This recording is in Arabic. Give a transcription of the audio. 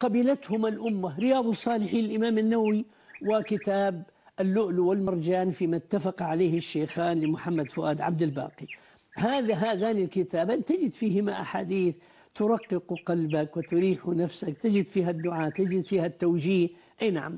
قبلتهما الأمة رياض الصالحين الإمام النووي وكتاب اللؤلؤ والمرجان فيما اتفق عليه الشيخان لمحمد فؤاد عبد الباقي هذا هذان الكتابان تجد فيهما أحاديث ترقق قلبك وتريح نفسك تجد فيها الدعاء تجد فيها التوجيه أي نعم